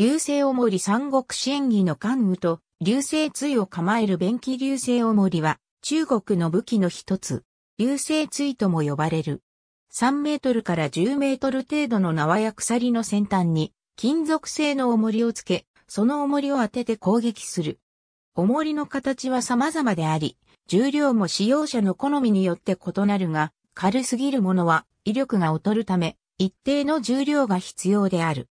流星おもり三国支援技の関羽と流星椎を構える便器流星おもりは中国の武器の一つ、流星椎とも呼ばれる。3メートルから10メートル程度の縄や鎖の先端に金属製の重りをつけ、その重りを当てて攻撃する。重りの形は様々であり、重量も使用者の好みによって異なるが、軽すぎるものは威力が劣るため、一定の重量が必要である。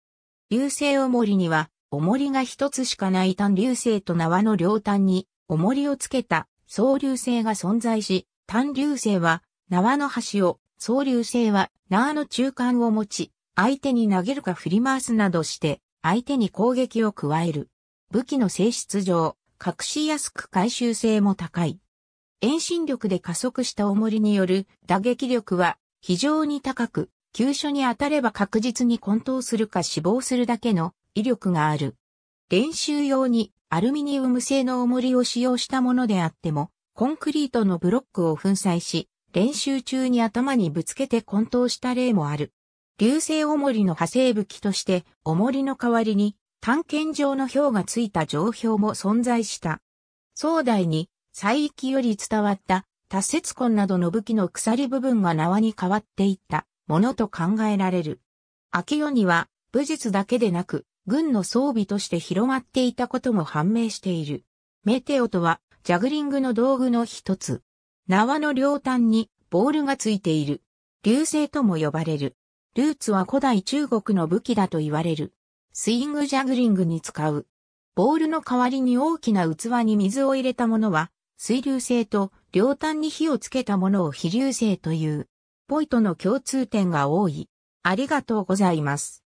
流星重りには、重りが一つしかない単流星と縄の両端に、重りをつけた、総流星が存在し、単流星は、縄の端を、総流星は、縄の中間を持ち、相手に投げるか振り回すなどして、相手に攻撃を加える。武器の性質上、隠しやすく回収性も高い。遠心力で加速した重りによる打撃力は非常に高く、急所に当たれば確実に混沌するか死亡するだけの威力がある。練習用にアルミニウム製の重りを使用したものであっても、コンクリートのブロックを粉砕し、練習中に頭にぶつけて混沌した例もある。流星重りの派生武器として、重りの代わりに、探検場の表がついた状況も存在した。壮大に、西域より伝わった、多節痕などの武器の鎖部分が縄に変わっていった。ものと考えられる。秋世には武術だけでなく、軍の装備として広まっていたことも判明している。メテオとは、ジャグリングの道具の一つ。縄の両端にボールがついている。流星とも呼ばれる。ルーツは古代中国の武器だと言われる。スイングジャグリングに使う。ボールの代わりに大きな器に水を入れたものは、水流星と両端に火をつけたものを非流星という。ぽいとの共通点が多い。ありがとうございます。